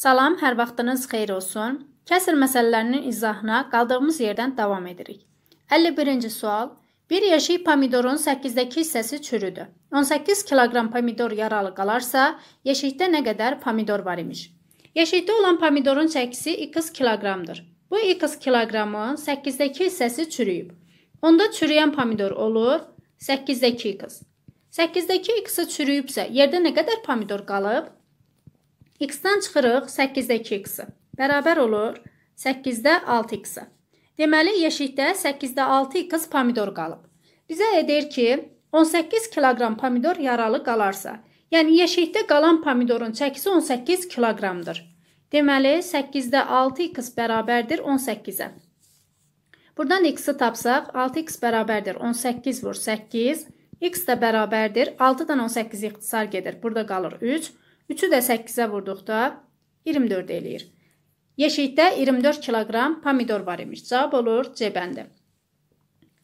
Salam, hər vaxtınız xeyir olsun. Kəsr məsələlərinin izahına qaldığımız yerdən davam edirik. 51-ci sual. Bir yeşik pomidorun 8-dəki hissəsi çürüdü. 18 kiloqram pomidor yaralı qalarsa, yeşikdə nə qədər pomidor var imiş? Yeşikdə olan pomidorun çəkisi 2 kiloqramdır. Bu 2 kiloqramın 8-dəki hissəsi çürüyüb. Onda çürüyən pomidor olur 8-dəki 2. 8-dəki 2-si çürüyübsə, yerdə nə qədər pomidor qalıb? X-dən çıxırıq 8-dəki X-i. Bərabər olur 8-də 6X-i. Deməli, yeşikdə 8-də 6X pomidor qalıb. Bizə edir ki, 18 kiloqram pomidor yaralı qalarsa, yəni yeşikdə qalan pomidorun çəkisi 18 kiloqramdır. Deməli, 8-də 6X bərabərdir 18-ə. Buradan x-i tapsaq, 6x bərabərdir 18 vur 8, x də bərabərdir 6-dan 18 ixtisar gedir. Burada qalır 3. 3-ü də 8-ə vurduqda 24 eləyir. Yeşikdə 24 kiloqram pomidor var imiş. Cavab olur C bəndi.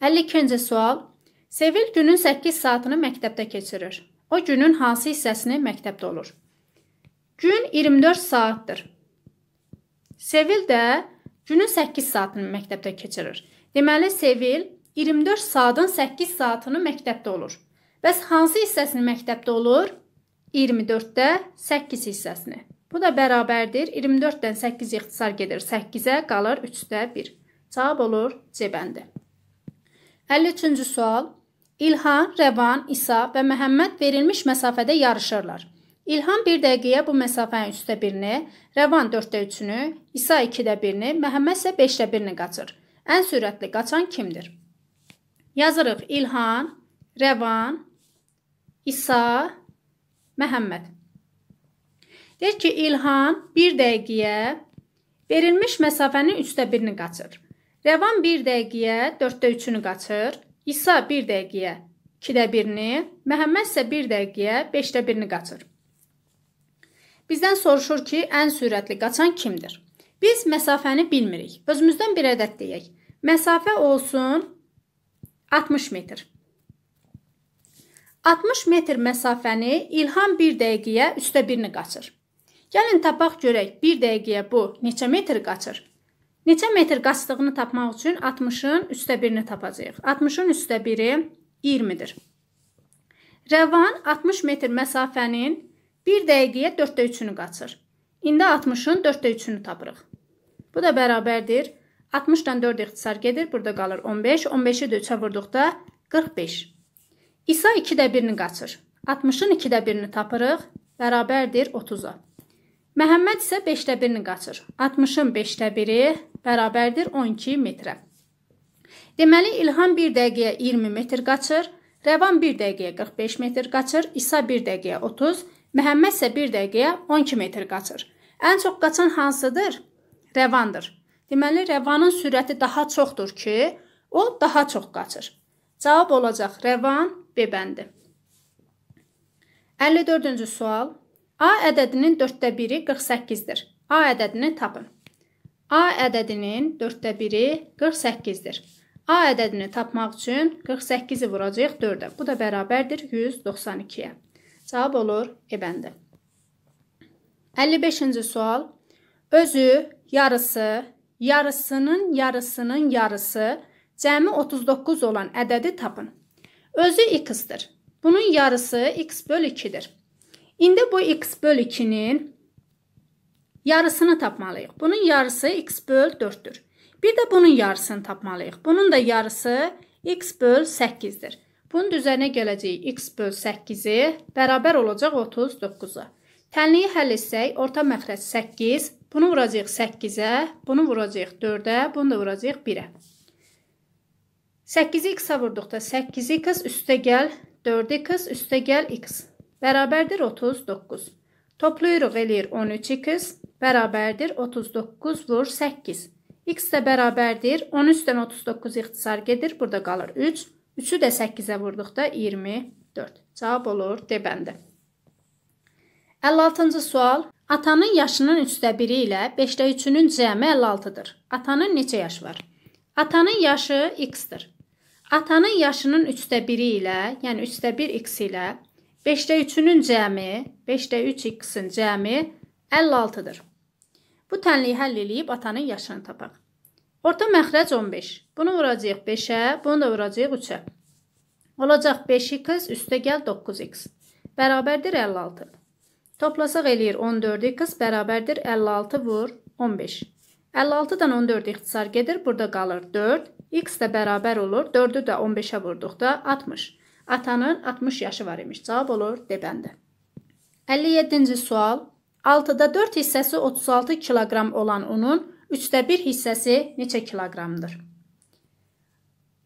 52-ci sual. Sevil günün 8 saatini məktəbdə keçirir. O günün hansı hissəsini məktəbdə olur? Gün 24 saatdır. Sevil də günün 8 saatını məktəbdə keçirir. Deməli Sevil 24 saatın 8 saatını məktəbdə olur. Bəs hansı hissəsini məktəbdə olur? 24-də 8 hissəsini. Bu da bərabərdir. 24-dən 8 ixtisar gedir 8-ə, qalır 3-də 1. Cavab olur C bəndi. 53-cü sual. İlhan, Rəvan, İsa və Məhəmməd verilmiş məsafədə yarışırlar. İlham 1 dəqiqəyə bu məsafənin 3də 1-ni, Rəvan 4də 3-ünü, İsa 2də 1-ni, Məhəmməd isə 5də 1-ni qaçır. Ən sürətli qaçan kimdir? Yazırıq İlhan, Rəvan, İsa, Məhəmməd. Deyir ki, İlham 1 dəqiqəyə verilmiş məsafənin 3də 1-ni qaçır. Rəvan 1 dəqiqəyə 4də 3-ünü qaçır. İsa 1 dəqiqəyə 2də 1-ni, Məhəmməd isə 1 dəqiqəyə 5də 1-ni qaçır. Bizdən soruşur ki, ən sürətli qaçan kimdir? Biz məsafəni bilmirik. Özümüzdən bir ədəd deyək. Məsafə olsun 60 metr. 60 metr məsafəni İlham 1 dəqiqəyə üstə 1-ni qaçır. Gəlin tapaq görək 1 dəqiqəyə bu neçə metr qaçır? Neçə metr qaçdığını tapmaq üçün 60-ın üstə 1-ni tapacağıq. 60-ın üstə 1-i 20-dir. Rəvan 60 metr məsafənin 1 dəqiqəyə 4-də 3-ünü qaçır. İndi 60-ın 4-də 3-ünü tapırıq. Bu da bərabərdir. 60-dan 4 ixtisar gedir, burada qalır 15. 15-i də 3-ə vurduqda 45. İsa 2-də 1-ni qaçır. 60-ın 2-də 1-ni tapırıq, bərabərdir 30-a. Məhəmməd isə 5-də 1-ni qaçır. 60-ın 5-də 1-i bərabərdir 12 metrə. Deməli, İlham 1 dəqiqəyə 20 metr qaçır, Rəvan 1 dəqiqəyə 45 metr qaçır, İsa 1 dəqiqəyə 30, Məhəmməd isə 1 dəqiqəyə 12 metr qaçır. Ən çox qaçan hansıdır? Rəvandır. Deməli, rəvanın sürəti daha çoxdur ki, o daha çox qaçır. Cavab olacaq rəvan B bəndi. 54-cü sual. A ədədinin 4də 1-i 48-dir. A ədədini tapın. A ədədinin 4də 1-i 48-dir. A ədədini tapmaq üçün 48-i vuracağıq 4-ə. Bu da bərabərdir 192-yə. Cavab olur E bəndi. 55-ci sual. Özü, yarısı, yarısının yarısının yarısı, cəmi 39 olan ədədi tapın. Özü x-dir. Bunun yarısı x bölü 2'dir. İndi bu x bölü 2-nin yarısını tapmalıyıq. Bunun yarısı x böl 4-dür. Bir də bunun yarısını tapmalıyıq. Bunun da yarısı x böl 8-dir. Bunun üzərinə gələcəyik x böl 8-i bərabər olacaq 39-a. Tənliyi həll etsək, orta məxrəc 8, bunu vuracaq 8-ə, bunu vuracaq 4-ə, bunu da vuracaq 1-ə. 8-i x-a vurduqda 8 x üstə gəl 4 x üstə gəl x bərabərdir 39. Toplayırıq eləyir 13 x bərabərdir 39 vur 8. x də bərabərdir 13-dən 39 ixtisar gedir burada qalır 3. 3-ü də 8-ə vurduqda 24. Cavab olur D bəndi. 56-cı sual. Atanın yaşının 3də 1-i ilə 5də 3-ünün cəmi 56-dır. Atanın neçə yaşı var? Atanın yaşı x-dir. Atanın yaşının 3də 1-i ilə, yəni 3də 1x ilə 5də 3-ünün cəmi, 5də 3x-in cəmi 56-dır. Bu tənliyi həll eləyib atanın yaşını tapaq. Orta məxrəc 15. Bunu vuracağıq 5-ə, bunu da vuracağıq 3-ə. Olacaq 5x üstə gəl 9x. Bərabərdir 56. Toplasaq eləyir 14x bərabərdir 56 vur 15. 56-dan 14 ixtisar gedir, burada qalır 4. X də bərabər olur. 4-ü də 15-ə vurduqda 60. Atanın 60 yaşı var imiş. Cavab olur D bəndi. 57-ci sual. 6-da 4 hissəsi 36 kiloqram olan unun 3də 1 hissəsi neçə kiloqramdır?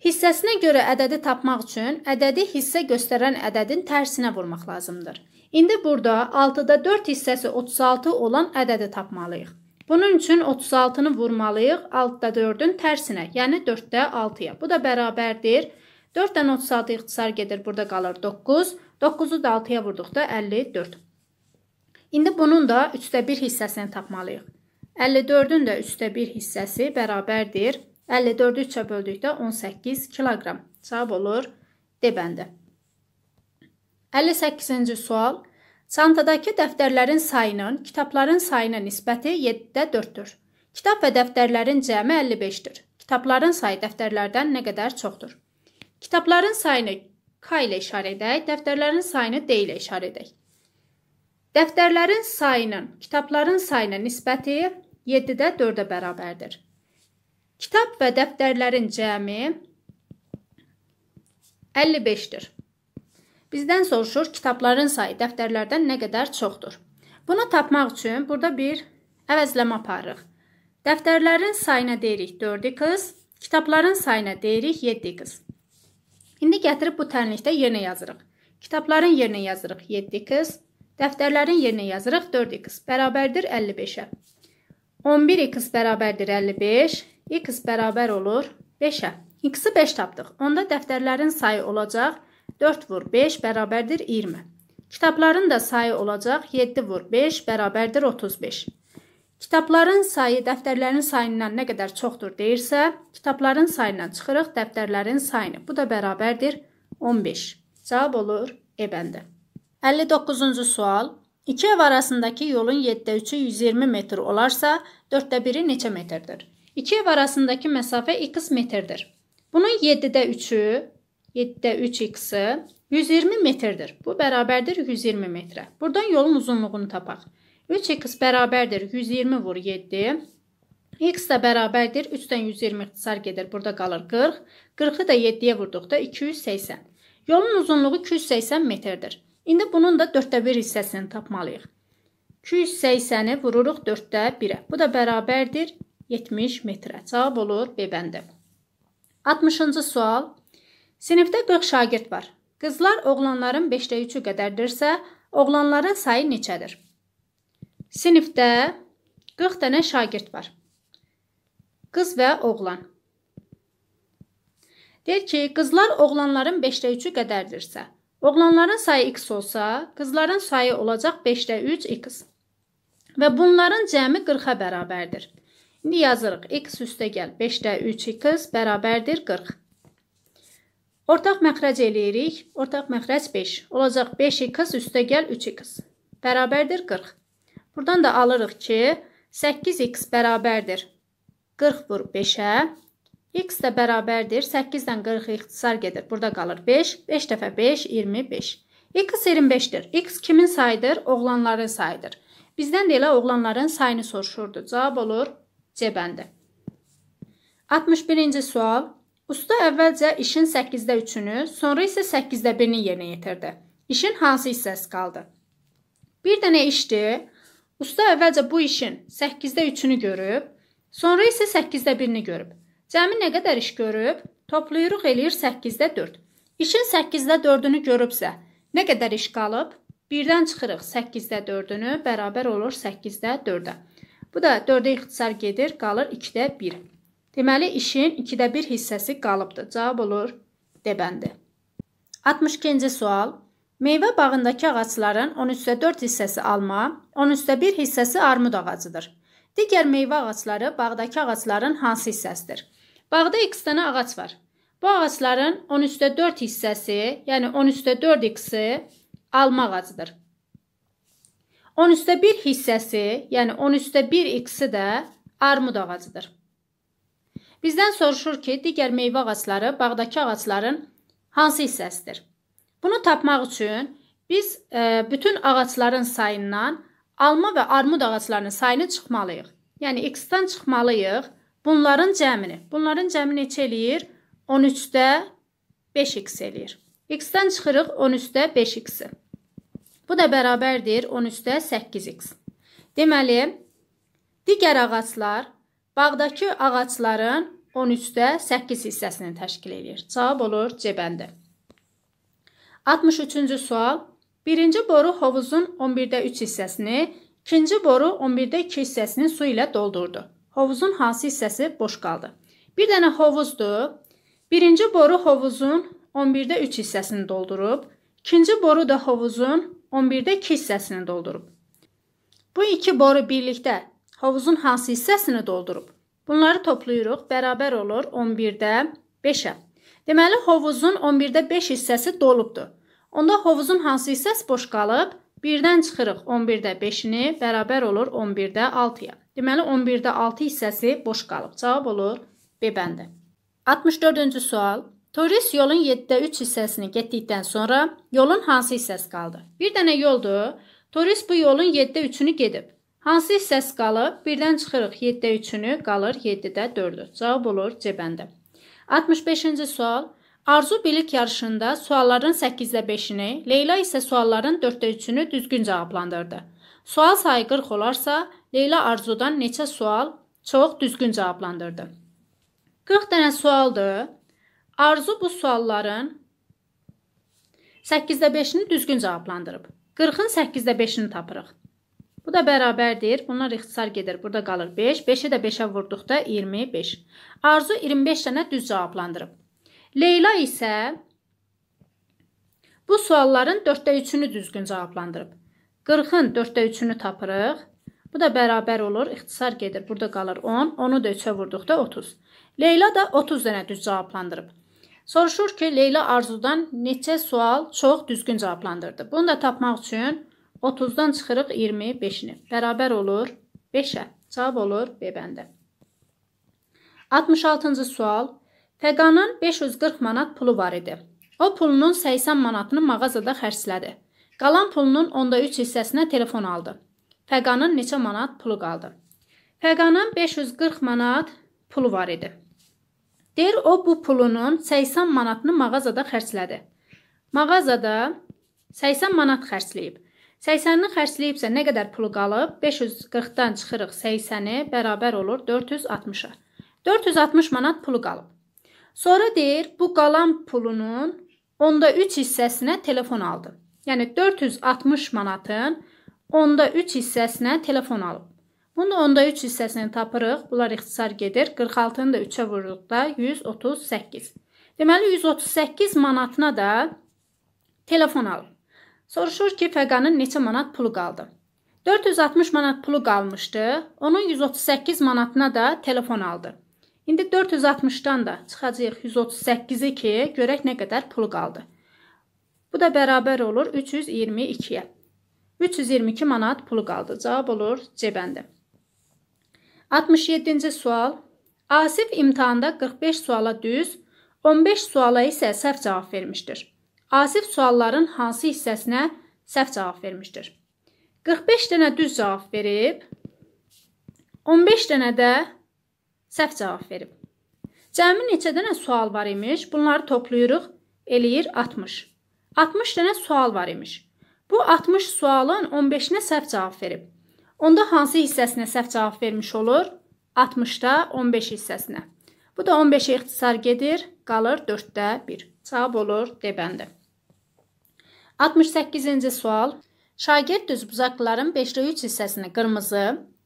Hissəsinə görə ədədi tapmaq üçün ədədi hissə göstərən ədədin tərsinə vurmaq lazımdır. İndi burada 6-da 4 hissəsi 36 olan ədədi tapmalıyıq. Bunun üçün 36-nı vurmalıyıq 6-da 4-ün tərsinə, yəni 4-də 6-ya. Bu da bərabərdir. 4-dən 36 ixtisar gedir, burada qalır 9. 9-u da 6-ya vurduqda 54. İndi bunun da 3-də 1 hissəsini tapmalıyıq. 54-ün də 3-də 1 hissəsi bərabərdir. 54-ü 3-ə böldükdə 18 kiloqram. Cavab olur D bəndi. 58-ci sual. Çantadakı dəftərlərin sayının, kitabların sayına nisbəti 7-də 4-dür. Kitab və dəftərlərin cəmi 55-dir. Kitabların sayı dəftərlərdən nə qədər çoxdur? Kitabların sayını K ilə işarə edək, dəftərlərin sayını D ilə işarə edək. Dəftərlərin sayının kitabların sayına nisbəti 7-də 4-ə bərabərdir. Kitab və dəftərlərin cəmi 55-dir. Bizdən soruşur kitabların sayı dəftərlərdən nə qədər çoxdur. Bunu tapmaq üçün burada bir əvəzləmə aparırıq. Dəftərlərin sayına deyirik 4 qız, kitabların sayına deyirik 7 qız. İndi gətirib bu tənlikdə yerinə yazırıq. Kitabların yerinə yazırıq 7 qız, dəftərlərin yerinə yazırıq 4 qız bərabərdir 55-ə. 11 qız bərabərdir 55, x bərabər olur 5-ə. X-i 5 tapdıq. Onda dəftərlərin sayı olacaq 55. 4 vur 5 bərabərdir 20. Kitabların da sayı olacaq 7 vur 5 bərabərdir 35. Kitabların sayı dəftərlərin sayından nə qədər çoxdur deyirsə, kitabların sayından çıxırıq dəftərlərin sayını. Bu da bərabərdir 15. Cavab olur E bəndi. 59-cu sual. 2 ev arasındakı yolun 7-də 3-ü 120 metr olarsa, 4-də 1-i neçə metrdir? 2 ev arasındakı məsafə x metrdir. Bunun 7-də 3-ü 7-də 3x-i 120 metrdir. Bu bərabərdir 120 metrə. Buradan yolun uzunluğunu tapaq. 3x bərabərdir 120 vur 7. X də bərabərdir 3-dən 120 ixtisar gedir. Burada qalır 40. 40-ı da 7-yə vurduqda 280. Yolun uzunluğu 280 metrdir. İndi bunun da 4-də 1 hissəsini tapmalıyıq. 280-i vururuq 4-də 1-ə. Bu da bərabərdir 70 metrə. Cavab olur B bəndi. 60-cı sual. Sinifdə 40 şagird var. Qızlar oğlanların 5də 3-ü qədərdirsə, oğlanların sayı neçədir? Sinifdə 40 dənə şagird var. Qız və oğlan. Deyir ki, qızlar oğlanların 5də 3-ü qədərdirsə, oğlanların sayı x olsa, qızların sayı olacaq 5də 3x. Və bunların cəmi 40-a bərabərdir. İndi yazırıq x üstə gəl 5də 3x bərabərdir 40. Ortaq məxrəc eləyirik. Ortaq məxrəc 5. Olacaq 5x üstə gəl 3x. Bərabərdir 40. Buradan da alırıq ki, 8x bərabərdir 40 vur 5-ə. x də bərabərdir 8-dən 40 ixtisar gedir. Burada qalır 5. 5 dəfə 5 25. x 25-dir. x kimin sayıdır? Oğlanların sayıdır. Bizdən də elə oğlanların sayını soruşurdu. Cavab olur C bəndi. 61-ci sual. Usta əvvəlcə işin 8-də 3-ünü, sonra isə 8-də 1-ni yerinə yetirdi. İşin hansı hissəsi qaldı? Bir dənə işdir. Usta əvvəlcə bu işin 8-də 3-ünü görüb, sonra isə 8-də 1-ni görüb. Cəmi nə qədər iş görüb? Toplayırıq eləyir 8-də 4. İşin 8-də 4-ünü görübsə, nə qədər iş qalıb? 1-dən çıxırıq 8-də 4-ünü, bərabər olur 8-də 4-ə. Bu da 4-ə ixtisar gedir, qalır 2-də 1. Deməli, işin 2də 1 hissəsi qalıbdır. Cavab olur D bəndi. 62-ci sual. Meyvə bağındakı ağacların 13/4 hissəsi alma, 13/1 hissəsi armud ağacıdır. Digər meyvə ağacları bağdakı ağacların hansı hissəsidir? Bağda x dənə ağac var. Bu ağacların 13/4 hissəsi, yəni 13/4x-i alma ağacıdır. 13/1 hissəsi, yəni 13/1x-i də armud ağacıdır. Bizdən soruşur ki, digər meyvə ağacları bağdakı ağacların hansı hissəsidir? Bunu tapmaq üçün biz e, bütün ağacların sayından alma və armud ağaclarının sayını çıxmalıyıq. Yəni x-dan çıxmalıyıq bunların cəmini. Bunların cəmi neçə eləyir? 13-də 5x eləyir. x-dan çıxırıq 13-də 5x-i. Bu da bərabərdir 13-də 8x. Deməli, digər ağaclar bağdakı ağacların 13-də 8 hissəsini təşkil edir. Cavab olur C bəndi. 63-cü sual. Birinci boru hovuzun 11-də 3 hissəsini, ikinci boru 11-də 2 hissəsini su ilə doldurdu. Hovuzun hansı hissəsi boş qaldı? Bir dənə hovuzdur. Birinci boru hovuzun 11-də 3 hissəsini doldurub, ikinci boru da hovuzun 11-də 2 hissəsini doldurub. Bu iki boru birlikdə hovuzun hansı hissəsini doldurub? Bunları toplayırıq. Bərabər olur 11-də 5-ə. Deməli, hovuzun 11-də 5 hissəsi dolubdur. Onda hovuzun hansı hissəsi boş qalıb? 1-dən çıxırıq 11-də 5-ini, bərabər olur 11-də 6-ya. Deməli, 11-də 6 hissəsi boş qalıb. Cavab olur B bəndi. 64-cü sual. Turist yolun 7-də 3 hissəsini getdikdən sonra yolun hansı hissəsi qaldı? Bir dənə yoldur. Turist bu yolun 7-də 3-ünü gedib. Hansı hissə qalıb? 1-dən çıxırıq 7-də 3-ünü, qalır 7-də 4-ü. Cavab olur C bəndə. 65-ci sual. Arzu bilik yarışında sualların 8-də 5-ini, Leyla isə sualların 4-də 3-ünü düzgün cavablandırdı. Sual sayı 40 olarsa, Leyla Arzudan neçə sual çox düzgün cavablandırdı? 40 dənə sualdır. Arzu bu sualların 8-də 5-ini düzgün cavablandırıb. 40-ın 8-də 5-ini tapırıq da bərabərdir. Bunlar ixtisar gedir. Burada qalır 5. 5-i də 5-ə vurduqda 25. Arzu 25 dənə düz cavablandırıb. Leyla isə bu sualların 4-də 3-ünü düzgün cavablandırıb. 40-ın 4-də 3-ünü tapırıq. Bu da bərabər olur, ixtisar gedir. Burada qalır 10, onu da 3-ə vurduqda 30. Leyla da 30 dənə düz cavablandırıb. Soruşur ki, Leyla Arzudan neçə sual çox düzgün cavablandırdı. Bunu da tapmaq üçün 30-dan çıxırıq 25-ni. Bərabər olur 5-ə. Cavab olur B bəndə. 66-cı sual. Fəqanın 540 manat pulu var idi. O pulunun 80 manatını mağazada xərclədi. Qalan pulunun onda 3 hissəsinə telefon aldı. Fəqanın neçə manat pulu qaldı? Fəqanın 540 manat pulu var idi. Deyir, o bu pulunun 80 manatını mağazada xərclədi. Mağazada 80 manat xərcləyib. 80-ni xərcləyibsə nə qədər pulu qalıb? 540-dan çıxırıq 80-i, bərabər olur 460-a. 460 manat pulu qalıb. Sonra deyir, bu qalan pulunun onda 3 hissəsinə telefon aldı. Yəni 460 manatın onda 3 hissəsinə telefon alıb. Bunu onda 3 hissəsini tapırıq. Bunlar ixtisar gedir. 46-nı da 3-ə vurduqda 138. Deməli 138 manatına da telefon alıb. Soruşur ki, Fəqanın neçə manat pulu qaldı? 460 manat pulu qalmışdı. Onun 138 manatına da telefon aldı. İndi 460-dan da çıxacağıq 138-i ki, görək nə qədər pulu qaldı. Bu da bərabər olur 322-yə. 322 manat pulu qaldı. Cavab olur C bəndi. 67-ci sual. Asif imtahanda 45 suala düz, 15 suala isə səhv cavab vermişdir. Asif sualların hansı hissəsinə səhv cavab vermişdir? 45 dənə düz cavab verib, 15 dənə də səhv cavab verib. Cəmi neçə dənə sual var imiş? Bunları toplayırıq, eləyir 60. 60 dənə sual var imiş. Bu 60 sualın 15-nə səhv cavab verib. Onda hansı hissəsinə səhv cavab vermiş olur? 60-da 15 hissəsinə. Bu da 15-ə ixtisar gedir, qalır 4-də 1. Cavab olur D bəndi. 68-ci sual. Şagird düzbuzaqların 5-də 3 hissəsini qırmızı,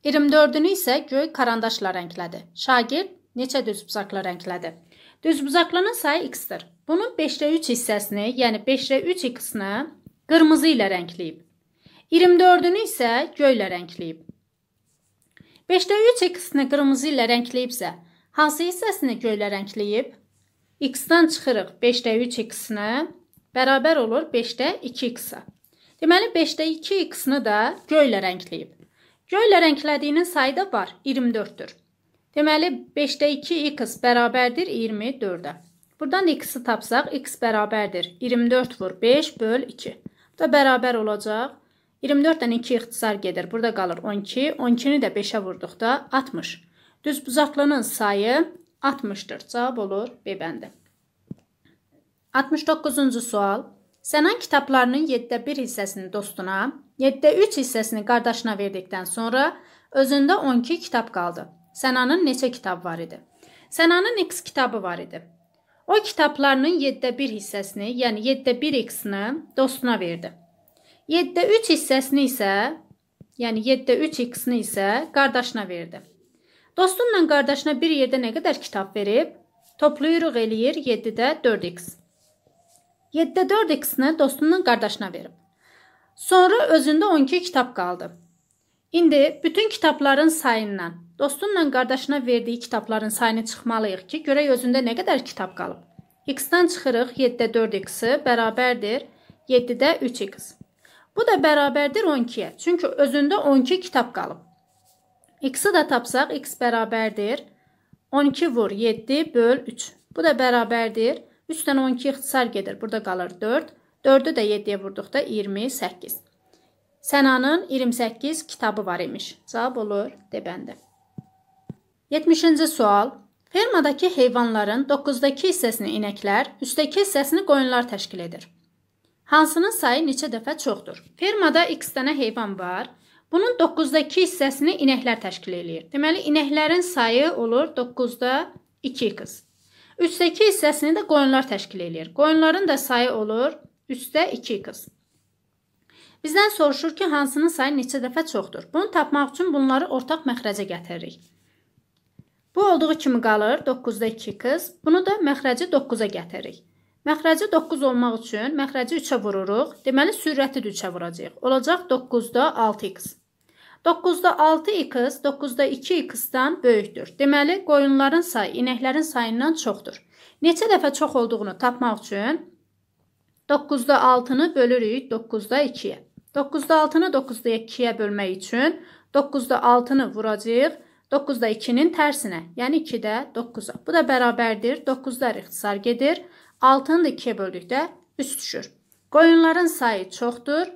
24-ünü isə göy karandaşla rənglədi. Şagird neçə düzbuzaqla rənglədi? Düzbuzaqlının sayı x-dir. Bunun 5-də 3 hissəsini, yəni 5-də 3 x-ni qırmızı ilə rəngləyib. 24-ünü isə göy ilə rəngləyib. 5-də 3 x-ni qırmızı ilə rəngləyibsə, hansı hissəsini göylə rəngləyib? x-dan çıxırıq 5-də 3 x-ni bərabər olur 5-də 2x-a. Deməli 5-də 2x-ni də göylə rəngləyib. Göylə rənglədiyinin sayı da var, 24-dür. Deməli 5-də 2x bərabərdir 24-ə. Buradan x-i tapsaq x bərabərdir 24 vur 5 böl 2. Bu da bərabər olacaq 24-dən 2 ixtisar gedir. Burada qalır 12. 12-ni də 5-ə vurduqda 60. Düz buzaklının sayı 60-dır. Cavab olur B bəndi. 69-cu sual. Sənan kitablarının 7-də 1 hissəsini dostuna, 7-də 3 hissəsini qardaşına verdikdən sonra özündə 12 kitab qaldı. Sənanın neçə kitabı var idi? Sənanın x kitabı var idi. O kitablarının 7-də 1 hissəsini, yəni 7-də 1x-ni dostuna verdi. 7-də 3 hissəsini isə, yəni 7-də 3x-ni isə qardaşına verdi. Dostunla qardaşına bir yerdə nə qədər kitab verib? Toplayırıq eləyir 7-də 4x. 7-də 4 ikisini dostunun qardaşına verib. Sonra özündə 12 kitab qaldı. İndi bütün kitabların sayından, dostunla qardaşına verdiyi kitabların sayını çıxmalıyıq ki, görək özündə nə qədər kitab qalıb. X-dən çıxırıq, 7-də 4x bərabərdir 7-də 3x. Bu da bərabərdir 12-yə, çünki özündə 12 kitab qalıb. X-i də tapsaq, x bərabərdir 12 vur 7 böl 3. Bu da bərabərdir 12. 3-dən 12 ixtisar gedir. Burada qalır 4. 4-ü də 7-yə vurduqda 28. Sənanın 28 kitabı var imiş. Cavab olur D bəndi. 70-ci sual. Fermadakı heyvanların 9-dakı hissəsini inəklər, üstdəki hissəsini qoyunlar təşkil edir. Hansının sayı neçə dəfə çoxdur? Fermada x dənə heyvan var. Bunun 9-dakı hissəsini inəklər təşkil eləyir. Deməli, inəklərin sayı olur 9-da 2 qız. Üstdə 2 hissəsini də qoyunlar təşkil eləyir. Qoyunların da sayı olur üstdə 2 qız. Bizdən soruşur ki, hansının sayı neçə dəfə çoxdur? Bunu tapmaq üçün bunları ortaq məxrəcə gətiririk. Bu olduğu kimi qalır 9-da 2 qız. Bunu da məxrəci 9-a gətiririk. Məxrəci 9 olmaq üçün məxrəci 3-ə vururuq. Deməli sürəti də 3-ə vuracağıq. Olacaq 9-da 6x. 9-da 6x 9-da 2x-dan böyükdür. Deməli, qoyunların sayı inəklərin sayından çoxdur. Neçə dəfə çox olduğunu tapmaq üçün 9-da 6-nı bölürük 9-da 2-yə. 9-da 6-nı 9-da 2-yə bölmək üçün 9-da 6-nı vuracağıq 9-da 2-nin tərsinə, yəni 2-də 9-a. Bu da bərabərdir, 9-lar ixtisar gedir. 6-nı da 2-yə böldükdə 3 düşür. Qoyunların sayı çoxdur,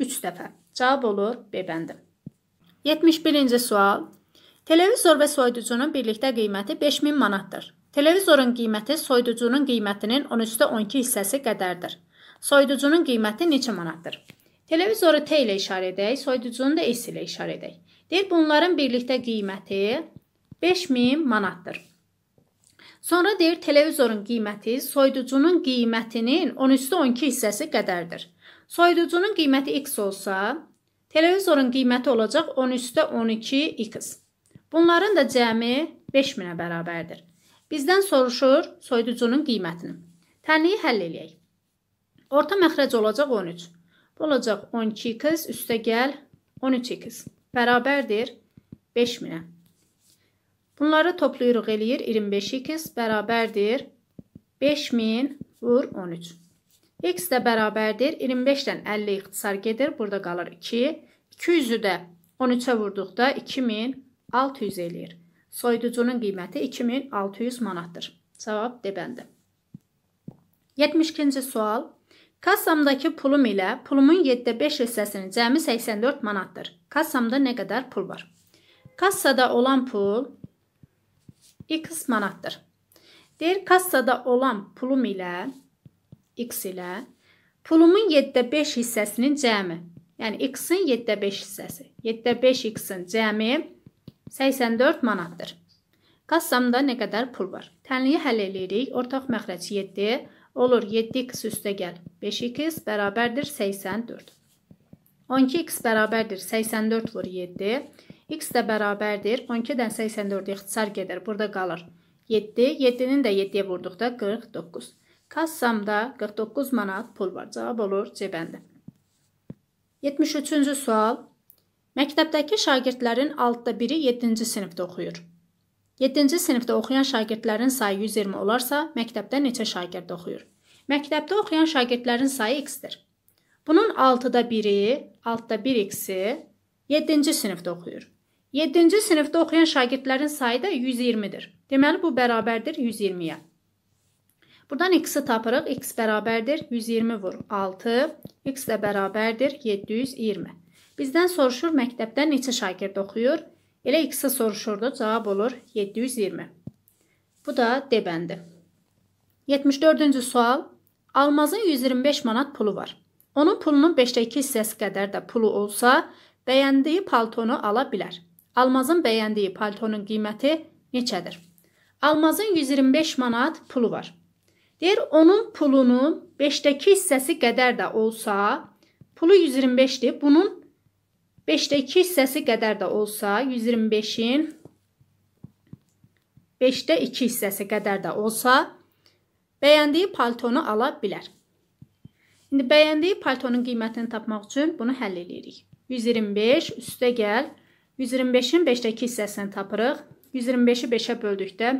3 dəfə. Cavab olur B bəndi. 71-ci sual. Televizor və soyuducunun birlikdə qiyməti 5000 manatdır. Televizorun qiyməti soyuducunun qiymətinin 13/12 hissəsi qədərdir. Soyuducunun qiyməti neçə manatdır? Televizoru T ilə işarə edək, soyuducunu da S ilə işarə edək. Deyir bunların birlikdə qiyməti 5000 manatdır. Sonra deyir televizorun qiyməti soyuducunun qiymətinin 13/12 hissəsi qədərdir. Soyuducunun qiyməti x olsa, Televizorun qiyməti olacaq 13-də 12x. Bunların da cəmi 5000-ə bərabərdir. Bizdən soruşur soyuducunun qiymətini. Tənliyi həll eləyək. Orta məxrəc olacaq 13. Bu olacaq 12x üstə gəl 13x. Bərabərdir 5000-ə. Bunları toplayırıq eləyir 25x bərabərdir 5000 vur 13. X də bərabərdir. 25-dən 50 ixtisar gedir. Burada qalır 2. 200-ü də 13-ə vurduqda 2600 eləyir. Soyuducunun qiyməti 2600 manatdır. Cavab D bəndi. 72-ci sual. Kassamdakı pulum ilə pulumun 7-də 5 hissəsinin cəmi 84 manatdır. Kassamda nə qədər pul var? Kassada olan pul x manatdır. Deyir, kassada olan pulum ilə x ilə pulumun 7-də 5 hissəsinin cəmi, yəni x-in 7-də 5 hissəsi, 7-də 5 x-in cəmi 84 manatdır. Kassamda nə qədər pul var? Tənliyi həll eləyirik. Ortaq məxrəc 7 olur 7x üstə gəl 5x bərabərdir 84. 12x bərabərdir 84 vur 7. x də bərabərdir 12-dən 84 ixtisar gedir. Burada qalır 7. 7-nin də 7-yə vurduqda 49. Kassamda 49 manat pul var. Cavab olur C bəndi. 73-cü sual. Məktəbdəki şagirdlərin altda biri 7-ci sinifdə oxuyur. 7-ci sinifdə oxuyan şagirdlərin sayı 120 olarsa, məktəbdə neçə şagird oxuyur? Məktəbdə oxuyan şagirdlərin sayı x-dir. Bunun 6-da 1-i, 6-da 1x-i 7-ci sinifdə oxuyur. 7-ci sinifdə oxuyan şagirdlərin sayı da 120-dir. Deməli bu bərabərdir 120-yə. Buradan x-i tapırıq. x bərabərdir 120 vur 6. x də bərabərdir 720. Bizdən soruşur məktəbdə neçə şagird oxuyur? Elə x-i soruşurdu. Cavab olur 720. Bu da D bəndi. 74-cü sual. Almazın 125 manat pulu var. Onun pulunun 5-də 2 hissəsi qədər də pulu olsa, bəyəndiyi paltonu ala bilər. Almazın bəyəndiyi paltonun qiyməti neçədir? Almazın 125 manat pulu var. Deyir, onun pulunun 5-dəki hissəsi qədər də olsa, pulu 125-dir. Bunun 5-dəki hissəsi qədər də olsa, 125-in 5-də 2 hissəsi qədər də olsa, bəyəndiyi paltonu ala bilər. İndi bəyəndiyi paltonun qiymətini tapmaq üçün bunu həll edirik. 125 üstə gəl. 125-in 5-dəki hissəsini tapırıq. 125-i 5-ə böldükdə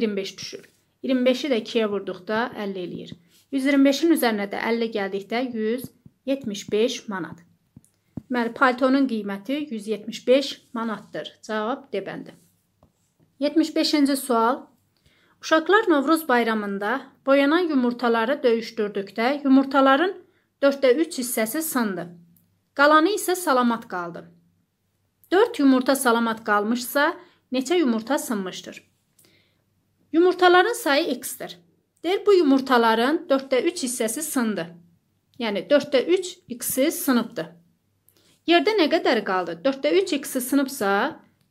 25 düşür. 25-i də 2-yə vurduqda 50 eləyir. 125-in üzərinə də 50 gəldikdə 175 manat. Deməli, paltonun qiyməti 175 manatdır. Cavab D bəndi. 75-ci sual. Uşaqlar Novruz bayramında boyanan yumurtaları döyüşdürdükdə yumurtaların 4də 3 hissəsi sındı. Qalanı isə salamat qaldı. 4 yumurta salamat qalmışsa, neçə yumurta sınmışdır? Yumurtaların sayı x-dir. Deyir bu yumurtaların 4-də 3 hissəsi sındı. Yəni 4-də 3 x-i sınıbdır. Yerdə nə qədər qaldı? 4-də 3 x-i sınıbsa,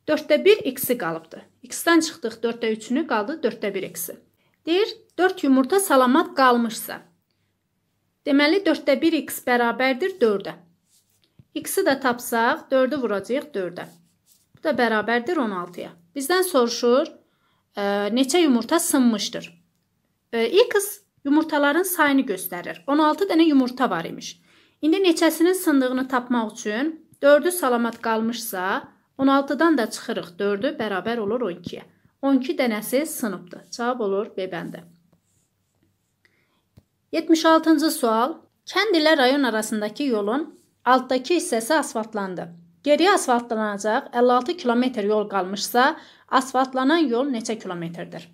4-də 1 x-i qalıbdı. X-dən çıxdıq 4-də 3-ünü qaldı 4-də 1 x-i. Deyir 4 yumurta salamat qalmışsa. Deməli 4-də 1 x bərabərdir 4-ə. X-i də tapsaq 4-ü vuracağıq 4-ə. Bu da bərabərdir 16-ya. Bizdən soruşur e, neçə yumurta sınmışdır. E, X yumurtaların sayını göstərir. 16 dənə yumurta var imiş. İndi neçəsinin sındığını tapmaq üçün 4-ü salamat qalmışsa, 16-dan da çıxırıq 4-ü bərabər olur 12-yə. 12 dənəsi sınıbdır. Cavab olur B bəndə. 76-cı sual. Kənd ilə rayon arasındakı yolun altdakı hissəsi asfaltlandı. Geriyə asfaltlanacaq 56 kilometr yol qalmışsa, asfaltlanan yol neçə kilometrdir?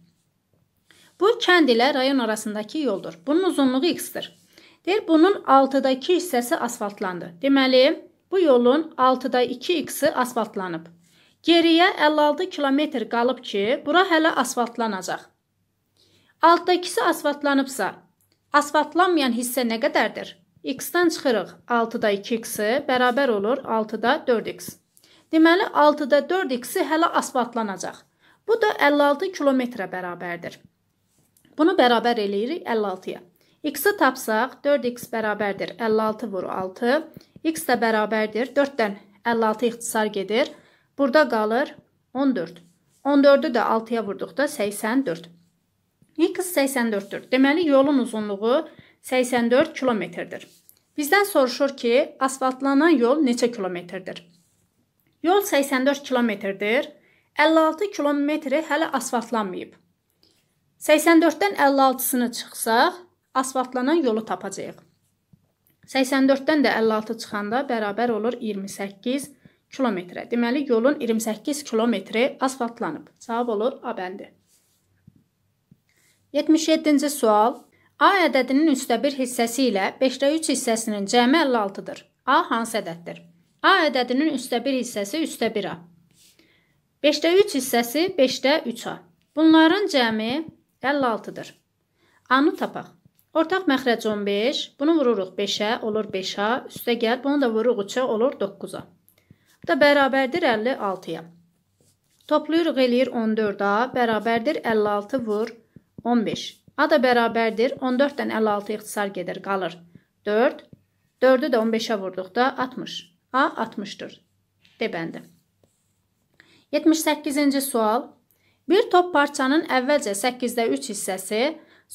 Bu kənd ilə rayon arasındakı yoldur. Bunun uzunluğu x-dir. Deyir, bunun 6-dakı hissəsi asfaltlandı. Deməli, bu yolun 6-da 2x-i asfaltlanıb. Geriyə 56 kilometr qalıb ki, bura hələ asfaltlanacaq. Altdakısı asfaltlanıbsa, asfaltlanmayan hissə nə qədərdir? X-dən çıxırıq. 6-da 2x-i bərabər olur 6-da 4x. Deməli, 6-da 4x-i hələ asfaltlanacaq. Bu da 56 kilometrə bərabərdir. Bunu bərabər eləyirik 56-ya. X-i tapsaq, 4x bərabərdir 56 vur 6. X də bərabərdir 4-dən 56 ixtisar gedir. Burada qalır 14. 14-ü də 6-ya vurduqda 84. X 84-dür. Deməli, yolun uzunluğu 84. 84 kilometrdir. Bizdən soruşur ki, asfaltlanan yol neçə kilometrdir? Yol 84 kilometrdir. 56 kilometri hələ asfaltlanmayıb. 84-dən 56-sını çıxsaq, asfaltlanan yolu tapacağıq. 84-dən də 56 çıxanda bərabər olur 28 kilometrə. Deməli, yolun 28 kilometri asfaltlanıb. Cavab olur A bəndi. 77-ci sual. A ədədinin üçdə bir hissəsi ilə 5də 3 hissəsinin cəmi 56-dır. A hansı ədəddir? A ədədinin üçdə bir hissəsi üçdə 1-a. 5də 3 hissəsi 5də 3-a. Bunların cəmi 56-dır. A-nı tapaq. Ortaq məxrəc 15, bunu vururuq 5-ə, olur 5-a, üstə gəl, bunu da vururuq 3-ə, olur 9-a. Bu da bərabərdir 56-ya. Toplayırıq eləyir 14-a, bərabərdir 56 vur 15. A da bərabərdir. 14 dən 56 ixtisar gedir, qalır. 4. 4-ü də 15-ə vurduqda 60. A 60-dır. D bəndi. 78-ci sual. Bir top parçanın əvvəlcə 8-də 3 hissəsi,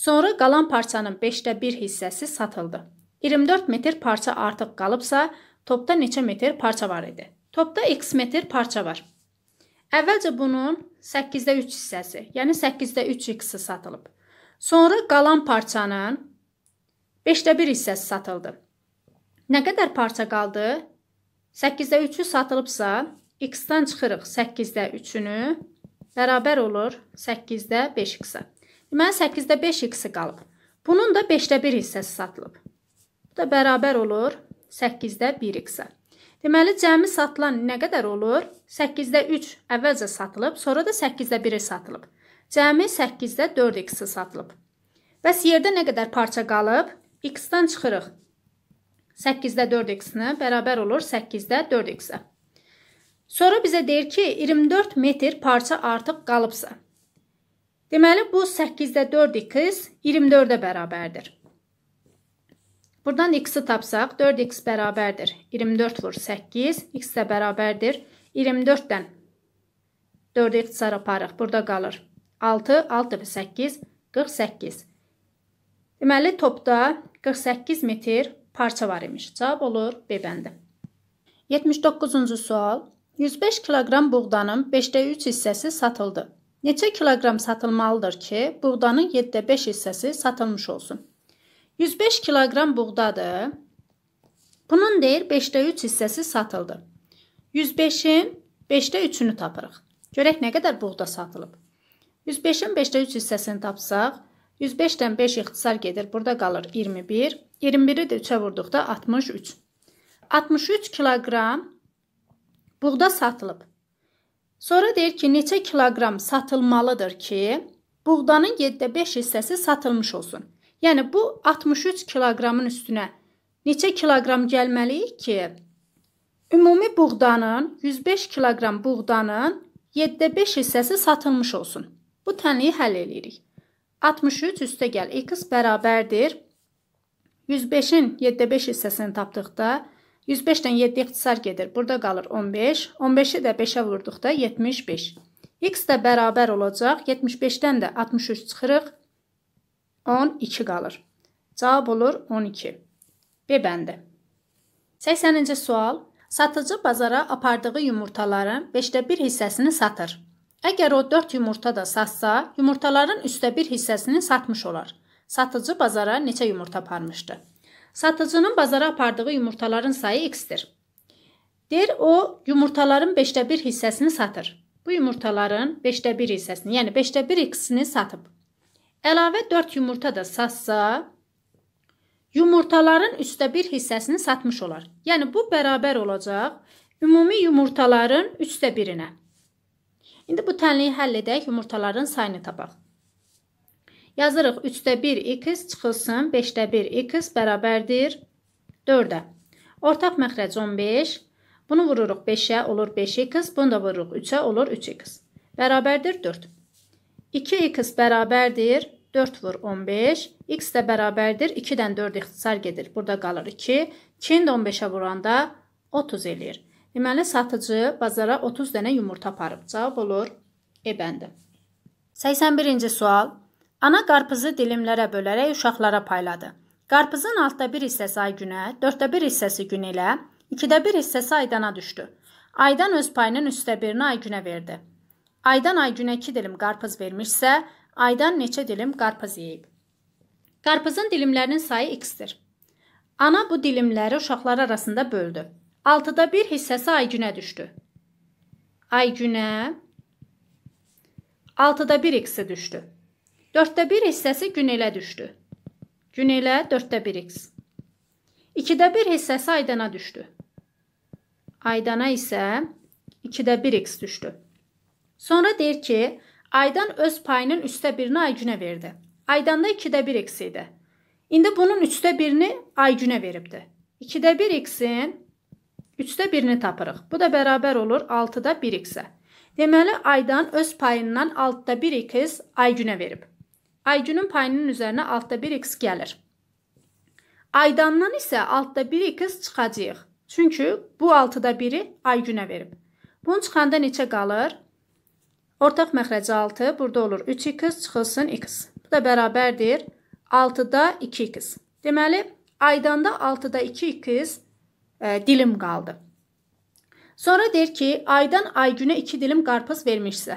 sonra qalan parçanın 5-də 1 hissəsi satıldı. 24 metr parça artıq qalıbsa, topda neçə metr parça var idi? Topda x metr parça var. Əvvəlcə bunun 8-də 3 hissəsi, yəni 8-də 3x-i satılıb. Sonra qalan parçanın 5də 1 hissəsi satıldı. Nə qədər parça qaldı? 8də 3-ü satılıbsa, x-dan çıxırıq 8də 3-ünü bərabər olur 8də 5x-ə. Deməli 8də 5x-i qalıb. Bunun da 5də 1 hissəsi satılıb. Bu da bərabər olur 8də 1x-ə. Deməli cəmi satılan nə qədər olur? 8də 3 əvvəlcə satılıb, sonra da 8də 1-i satılıb. Cəmi 8-də 4x satılıb. Bəs yerdə nə qədər parça qalıb? x-dən çıxırıq. 8-də 4x-ni bərabər olur 8-də 4x-ə. Sonra bizə deyir ki, 24 metr parça artıq qalıbsa. Deməli, bu 8-də 4x 24-ə bərabərdir. Buradan x-i tapsaq, 4x bərabərdir. 24 vur 8, x də bərabərdir. 24-dən 4x çarparıq, burada qalır. 6, 6 dəfə 8, 48. Deməli, topda 48 metr parça var imiş. Cavab olur B bəndi. 79-cu sual. 105 kiloqram buğdanın 5-də 3 hissəsi satıldı. Neçə kiloqram satılmalıdır ki, buğdanın 7-də 5 hissəsi satılmış olsun? 105 kiloqram buğdadır. Bunun deyir 5-də 3 hissəsi satıldı. 105-in 5-də 3-ünü tapırıq. Görək nə qədər buğda satılıb. 105-in 5-də 3 hissəsini tapsaq, 105-dən 5 ixtisar gedir, burada qalır 21. 21-i də 3-ə vurduqda 63. 63 kiloqram buğda satılıb. Sonra deyir ki, neçə kiloqram satılmalıdır ki, buğdanın 7-də 5 hissəsi satılmış olsun. Yəni bu 63 kiloqramın üstünə neçə kiloqram gəlməliyik ki, ümumi buğdanın 105 kiloqram buğdanın 7-də 5 hissəsi satılmış olsun. Bu tənliyi həll eləyirik. 63 üstə gəl x bərabərdir 105-in 7-də 5 hissəsini tapdıqda 105-dən 7 ixtisar gedir. Burada qalır 15. 15-i də 5-ə vurduqda 75. X də bərabər olacaq. 75-dən də 63 çıxırıq. 12 qalır. Cavab olur 12. B bəndi. 80-ci sual. Satıcı bazara apardığı yumurtaların 5-də 1 hissəsini satır. Əgər o 4 yumurta da satsa, yumurtaların üstə bir hissəsini satmış olar. Satıcı bazara neçə yumurta aparmışdı? Satıcının bazara apardığı yumurtaların sayı x-dir. Deyir o, yumurtaların 5də 1 hissəsini satır. Bu yumurtaların 5də 1 hissəsini, yəni 5də 1 x-ini satıb. Əlavə 4 yumurta da satsa, yumurtaların üstdə 1 hissəsini satmış olar. Yəni bu bərabər olacaq ümumi yumurtaların üstdə 1-inə. İndi bu tənliyi həll edək, yumurtaların sayını tapaq. Yazırıq 3-də 1 x çıxılsın, 5-də 1 x bərabərdir 4-ə. Ortaq məxrəc 15, bunu vururuq 5-ə, olur 5x, bunu da vururuq 3-ə, olur 3x. Bərabərdir 4. 2x bərabərdir 4 vur 15, x də bərabərdir 2-dən 4 ixtisar gedir, burada qalır 2, 2-ni də 15-ə vuranda 30 eləyir. Deməli, satıcı bazara 30 dənə yumurta aparıb. Cavab olur E bəndi. 81-ci sual. Ana qarpızı dilimlərə bölərək uşaqlara payladı. Qarpızın altda 1 hissəsi ay günə, 4də 1 hissəsi gün ilə, 2də 1 hissəsi aydana düşdü. Aydan öz payının üstdə birini ay günə verdi. Aydan ay günə 2 dilim qarpız vermişsə, aydan neçə dilim qarpız yeyib? Qarpızın dilimlərinin sayı x-dir. Ana bu dilimləri uşaqlar arasında böldü. 6-da 1 hissəsi Aygünə düşdü. Aygünə 6-da 1 x-i düşdü. 4-də 1 hissəsi Günelə düşdü. Günelə 4-də 1 x. 2-də 1 hissəsi Aydana düşdü. Aydana isə 2-də 1 x düşdü. Sonra deyir ki, Aydan öz payının üstə birini Aygünə verdi. Aydanda 2-də 1 x idi. İndi bunun 3-də 1-ni Aygünə veribdi. 2-də 1 x-in 3-də 1-ni tapırıq. Bu da bərabər olur 6-da 1x-ə. Deməli, aydan öz payından 6-da 1x aygünə verib. Aygünün payının üzərinə 6-da 1x gəlir. Aydandan isə 6-da 1x çıxacaq. Çünki bu 6-da 1-i aygünə verib. Bunun çıxanda neçə qalır? Ortaq məxrəci 6, burada olur 3x, çıxılsın x. Bu da bərabərdir 6-da 2x. Deməli, aydanda 6-da 2x e, dilim qaldı. Sonra deyir ki, aydan aygünə 2 dilim qarpız vermişsə,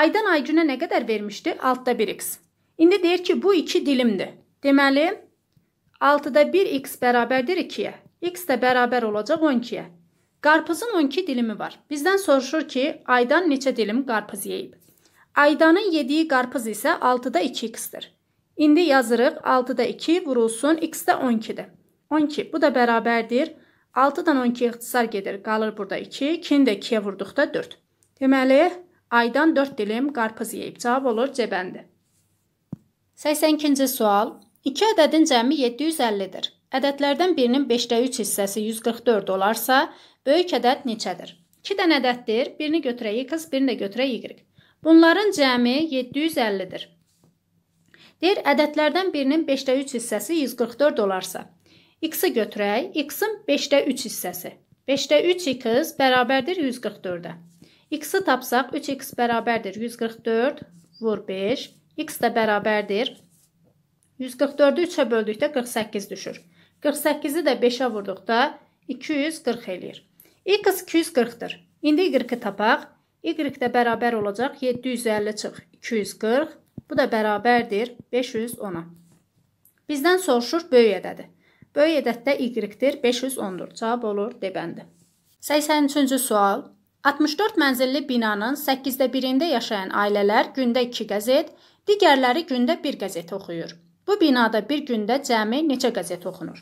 aydan aygünə nə qədər vermişdi? 6-da 1x. İndi deyir ki, bu 2 dilimdir. Deməli, 6-da 1x bərabərdir 2-yə. x də bərabər olacaq 12-yə. Qarpızın 12 dilimi var. Bizdən soruşur ki, aydan neçə dilim qarpız yeyib? Aydanın yediyi qarpız isə 6-da 2x-dir. İndi yazırıq 6-da 2 vurulsun, x də 12-dir. 12 bu da bərabərdir 12. 6-dan 12 ixtisar gedir, qalır burada 2, 2-ni də 2-yə vurduqda 4. Deməli, aydan 4 dilim qarpız yeyib. Cavab olur C bəndi. 82-ci sual. 2 ədədin cəmi 750-dir. Ədədlərdən birinin 5-də 3 hissəsi 144 olarsa, böyük ədəd neçədir? 2 dənə ədəddir. Birini götürək x, birini də götürək y. Bunların cəmi 750-dir. Deyir, ədədlərdən birinin 5-də 3 hissəsi 144 olarsa, X-i götürək. X-in 5-də 3 hissəsi. 5-də 3x bərabərdir 144-də. X-i tapsaq 3x bərabərdir 144 vur 5. X də bərabərdir. 144-ü 3-ə böldükdə 48 düşür. 48-i də 5-ə vurduqda 240 eləyir. X 240-dır. İndi Y-i tapaq. Y də bərabər olacaq 750 çıx 240. Bu da bərabərdir 510-a. Bizdən soruşur böyük ədədi. Böyük ədəddə y-dir, 510-dur. Cavab olur D bəndi. 83-cü sual. 64 mənzilli binanın 8-də 1-də yaşayan ailələr gündə 2 qəzet, digərləri gündə 1 qəzet oxuyur. Bu binada bir gündə cəmi neçə qəzet oxunur?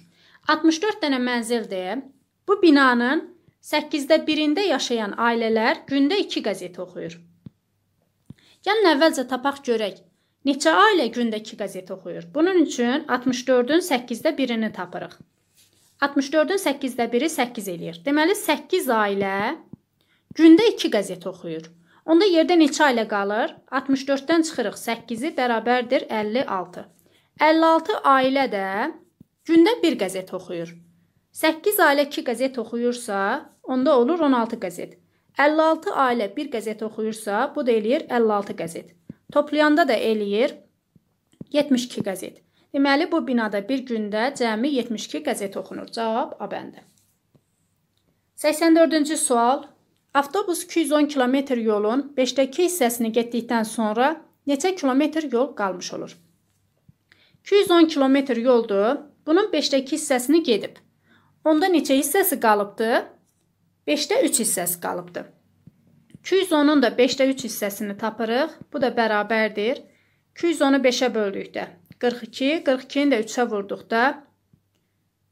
64 dənə mənzildir. Bu binanın 8-də 1-də yaşayan ailələr gündə 2 qəzet oxuyur. Gəlin əvvəlcə tapaq görək. Neçə ailə gündə 2 qəzet oxuyur? Bunun üçün 64-ün 8-də 1-ini tapırıq. 64-ün 8-də 1-i 8 eləyir. Deməli 8 ailə gündə 2 qəzet oxuyur. Onda yerdə neçə ailə qalır? 64-dən çıxırıq 8-i bərabərdir 56. 56 ailə də gündə 1 qəzet oxuyur. 8 ailə 2 qəzet oxuyursa, onda olur 16 qəzet. 56 ailə 1 qəzet oxuyursa, bu da eləyir 56 qəzet. Toplayanda da eləyir 72 qəzet. Deməli bu binada bir gündə cəmi 72 qəzet oxunur. Cavab A bəndi. 84-cü sual. Avtobus 210 km yolun 5-dəki hissəsini getdikdən sonra neçə kilometr yol qalmış olur? 210 kilometr yoldur. Bunun 5-dəki hissəsini gedib. Onda neçə hissəsi qalıbdı? 5-də 3 hissəsi qalıbdı. 210-un da 5-də 3 hissəsini tapırıq. Bu da bərabərdir. 210-u 5-ə böldükdə 42, 42-ni də 3-ə vurduqda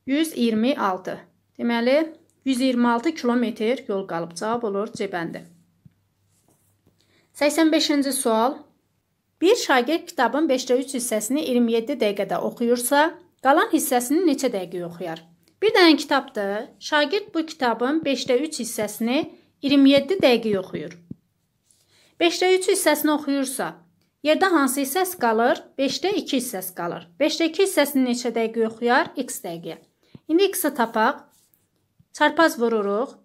126. Deməli, 126 kilometr yol qalıb. Cavab olur C bəndi. 85-ci sual. Bir şagird kitabın 5-də 3 hissəsini 27 dəqiqədə oxuyursa, qalan hissəsini neçə dəqiqə oxuyar? Bir dənə kitabdır. Şagird bu kitabın 5-də 3 hissəsini 27 27 dəqiqə yoxuyur. 5-də 3 hissəsini oxuyursa, yerdə hansı hissəsi qalır? 5-də 2 hissəsi qalır. 5-də 2 hissəsini neçə dəqiqə oxuyar? X dəqiqə. İndi x-i tapaq. Çarpaz vururuq.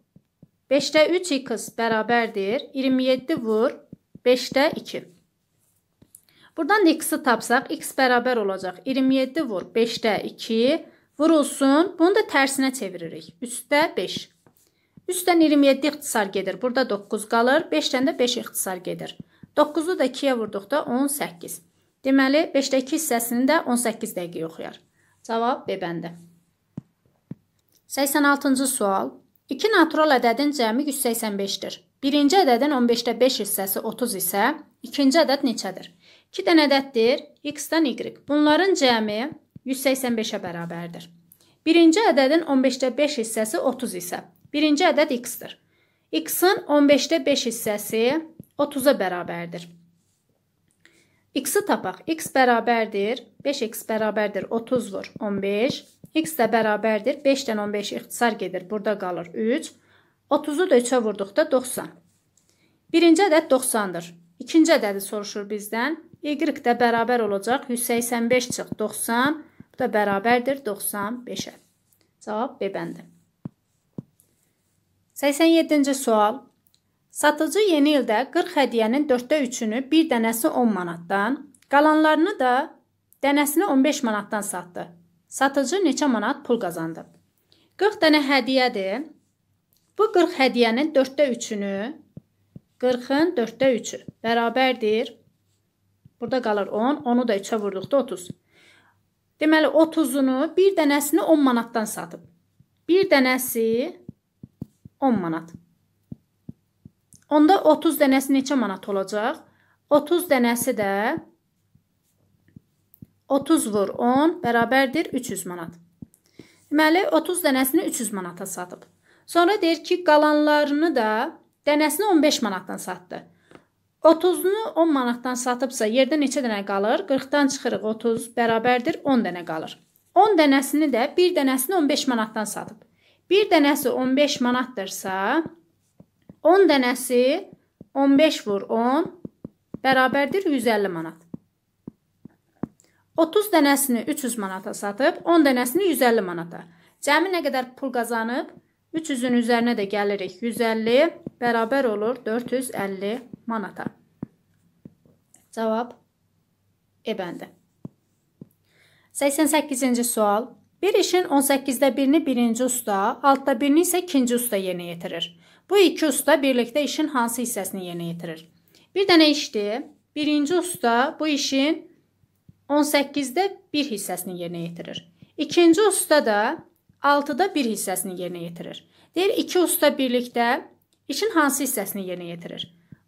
5-də 3x bərabərdir. 27 vur 5-də 2. Buradan x-i tapsaq, x bərabər olacaq. 27 vur 5-də 2 vurulsun. Bunu da tərsinə çeviririk. Üstdə 5. Üstdən 27 ixtisar gedir. Burada 9 qalır. 5-dən də 5 ixtisar gedir. 9-u da 2-yə vurduqda 18. Deməli, 5-dəki hissəsini də 18 dəqiqə yoxuyar. Cavab B bəndi. 86-cı sual. 2 natural ədədin cəmi 185-dir. Birinci ədədin 15-də 5 hissəsi 30 isə, ikinci ədəd neçədir? 2 dənə ədəddir, x-dən y. Bunların cəmi 185-ə bərabərdir. Birinci ədədin 15-də 5 hissəsi 30 isə, Birinci ədəd x-dir. x-in 15-də 5 hissəsi 30-a bərabərdir. x-i tapaq. x bərabərdir, 5x bərabərdir, 30 vur, 15. x də bərabərdir, 5-dən 15 ixtisar gedir, burada qalır 3. 30-u da 3-ə vurduqda 90. Birinci ədəd 90-dır. İkinci ədədi soruşur bizdən. Y də bərabər olacaq, 185 çıx, 90. Bu da bərabərdir, 95-ə. Cavab B bəndi. 87-ci sual. Satıcı yeni ildə 40 hədiyyənin 4də 3-ünü bir dənəsi 10 manatdan, qalanlarını da dənəsini 15 manatdan satdı. Satıcı neçə manat pul qazandı? 40 dənə hədiyyədir. Bu 40 hədiyyənin 4də 3-ünü 40-ın 4də 3-ü bərabərdir. Burada qalır 10, onu da 3-ə vurduqda 30. Deməli 30-unu bir dənəsini 10 manatdan satıb. Bir dənəsi 10 manat. Onda 30 dənəsi neçə manat olacaq? 30 dənəsi də 30 vur 10 bərabərdir 300 manat. Deməli 30 dənəsini 300 manata satıb. Sonra deyir ki, qalanlarını da dənəsini 15 manatdan satdı. 30-unu 10 manatdan satıbsa, yerdə neçə dənə qalır? 40-dan çıxırıq 30 bərabərdir 10 dənə qalır. 10 dənəsini də 1 dənəsini 15 manatdan satıb. Bir dənəsi 15 manatdırsa, 10 dənəsi 15 vur 10 bərabərdir 150 manat. 30 dənəsini 300 manata satıb, 10 dənəsini 150 manata. Cəmi nə qədər pul qazanıb? 300-ün üzərinə də gəlirik. 150 bərabər olur 450 manata. Cavab E bəndi. 88-ci sual. Bir işin 18-də birini birinci usta, altda birini isə ikinci usta yerinə yetirir. Bu iki usta birlikdə işin hansı hissəsini yerinə yetirir? Bir dənə işdir. Birinci usta bu işin 18-də 1 hissəsini yerinə yetirir. İkinci usta da 6-da 1 hissəsini yerinə yetirir. Deyir, iki usta birlikdə işin hansı hissəsini yerinə yetirir?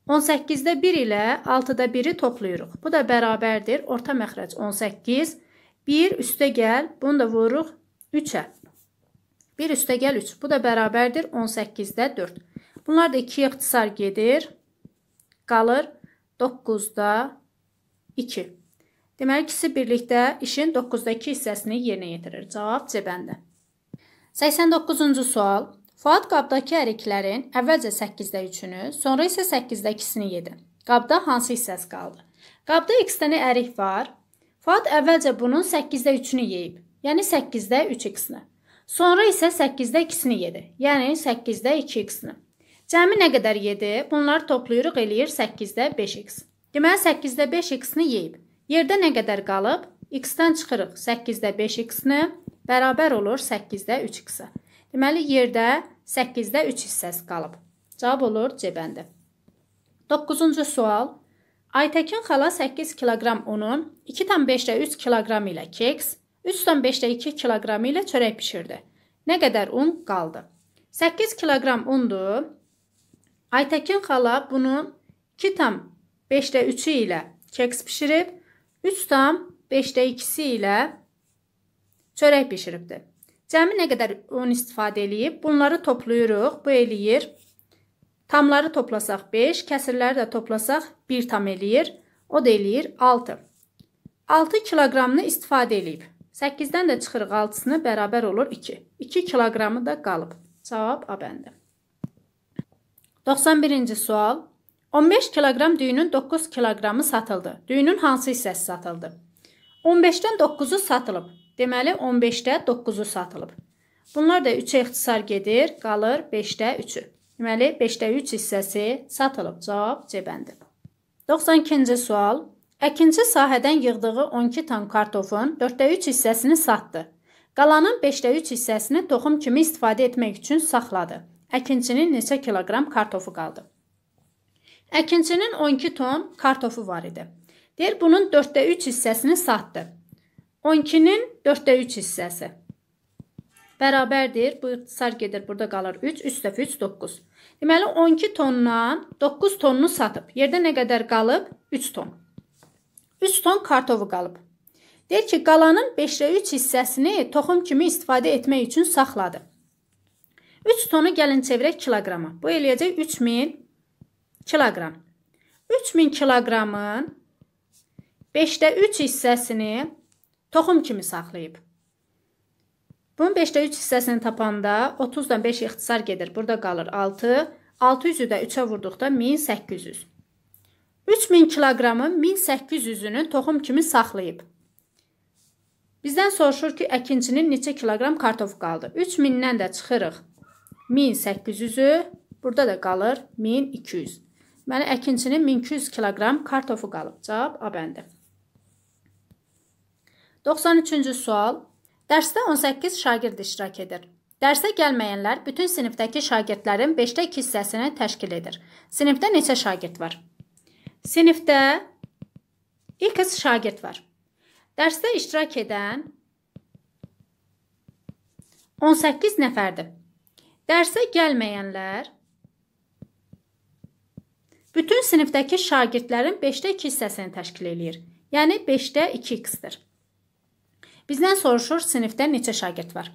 18-də 1 ilə 6-da 1-i toplayırıq. Bu da bərabərdir orta məxrəc 18 1 üstə gəl, bunu da vururuq 3-ə. 1 üstə gəl 3. Bu da bərabərdir 18-də 4. Bunlar da 2 ixtisar gedir. Qalır 9-da 2. Deməli, ikisi birlikdə işin 9-dakı hissəsini yerinə yetirir. Cavab C bəndə. 89-cu sual. Fuad qabdakı əriklərin əvvəlcə 8-də 3-ünü, sonra isə 8-də 2-sini yedi. Qabda hansı hissəsi qaldı? Qabda x dənə ərik var. Fuad əvvəlcə bunun 8-də 3-ünü yeyib, yəni 8-də 3x-ni. Sonra isə 8-də 2-sini yedi, yəni 8-də 2x-ni. Cəmi nə qədər yedi? Bunları toplayırıq, eləyir 8-də 5x. Deməli 8-də 5x-ni yeyib. Yerdə nə qədər qalıb? X-dən çıxırıq 8-də 5x-ni, bərabər olur 8-də 3x-ə. Deməli yerdə 8-də 3 hissəsi qalıb. Cavab olur C bəndi. 9-cu sual. Aytəkin xala 8 kiloqram unun, 2,5-də 3 kiloqram ilə keks, 3,5-də 2 kiloqram ilə çörək bişirdi. Nə qədər un qaldı? 8 kiloqram undur. Aytəkin xala bunun 2,5-də 3-ü ilə keks bişirib, 3,5-də 2-si ilə çörək bişiribdi. Cəmi nə qədər un istifadə eləyib? Bunları toplayırıq. Bu eləyir 1,5 Tamları toplasaq 5, kəsirləri də toplasaq 1 tam eləyir. O da eləyir 6. 6 kiloqramını istifadə eləyib. 8-dən də çıxırıq 6-sını, bərabər olur 2. 2 kiloqramı da qalıb. Cavab A bəndi. 91-ci sual. 15 kiloqram düyünün 9 kiloqramı satıldı. Düyünün hansı hissəsi satıldı? 15-dən 9-u satılıb. Deməli 15-də 9-u satılıb. Bunlar da 3-ə ixtisar gedir, qalır 5-də 3-ü. Deməli, 5-də 3 hissəsi satılıb. Cavab C bəndi. 92-ci sual. Əkinçi sahədən yığdığı 12 ton kartofun 4-də 3 hissəsini satdı. Qalanın 5-də 3 hissəsini toxum kimi istifadə etmək üçün saxladı. Əkinçinin neçə kiloqram kartofu qaldı? Əkinçinin 12 ton kartofu var idi. Deyir, bunun 4-də 3 hissəsini satdı. 12-nin 4-də 3 hissəsi bərabərdir. Bu ixtisar gedir, burada qalır 3, 3 dəfə 3, 9. Deməli, 12 tondan 9 tonunu satıb. Yerdə nə qədər qalıb? 3 ton. 3 ton kartofu qalıb. Deyir ki, qalanın 5-də 3 hissəsini toxum kimi istifadə etmək üçün saxladı. 3 tonu gəlin çevirək kiloqrama. Bu eləyəcək 3000 kiloqram. 3000 kiloqramın 5-də 3 hissəsini toxum kimi saxlayıb. Bunun 5-də 3 hissəsini tapanda 30-dan 5 ixtisar gedir. Burada qalır 6. 600-ü də 3-ə vurduqda 1800. 3000 kiloqramın 1800-ünü toxum kimi saxlayıb. Bizdən soruşur ki, əkinçinin neçə kiloqram kartof qaldı? 3000-dən də çıxırıq. 1800-ü, burada da qalır 1200. Mənə əkinçinin 1200 kiloqram kartofu qalıb. Cavab A bəndi. 93-cü sual. Dərsdə 18 şagird iştirak edir. Dərsə gəlməyənlər bütün sinifdəki şagirdlərin 5-də 2 hissəsini təşkil edir. Sinifdə neçə şagird var? Sinifdə 2 şagird var. Dərsdə iştirak edən 18 nəfərdir. Dərsə gəlməyənlər bütün sinifdəki şagirdlərin 5-də 2 hissəsini təşkil eləyir. Yəni 5-də 2x-dir. Bizdən soruşur sinifdə neçə şagird var.